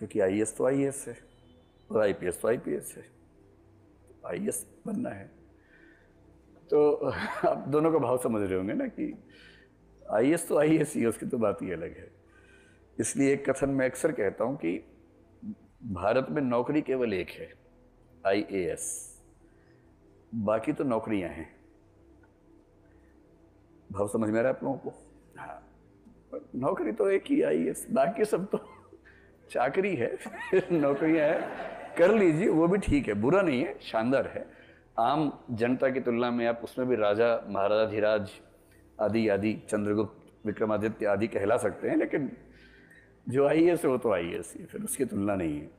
क्योंकि आई तो आई है और आई तो आई है आई बनना है तो आप दोनों का भाव समझ रहे होंगे ना कि आई तो आई एस ही उसकी तो बात ही अलग है इसलिए एक कथन मैं अक्सर कहता हूँ कि भारत में नौकरी केवल एक है आई बाकी तो नौकरियां हैं भाव समझ में आ रहा है आप लोगों को हाँ नौकरी तो एक ही आई बाकी सब तो चाकरी है नौकरियां है कर लीजिए वो भी ठीक है बुरा नहीं है शानदार है आम जनता की तुलना में आप उसमें भी राजा महाराजा धीराज आदि आदि चंद्रगुप्त विक्रमादित्य आदि कहला सकते हैं लेकिन जो आई एस वो तो आई एस फिर उसकी तुलना नहीं है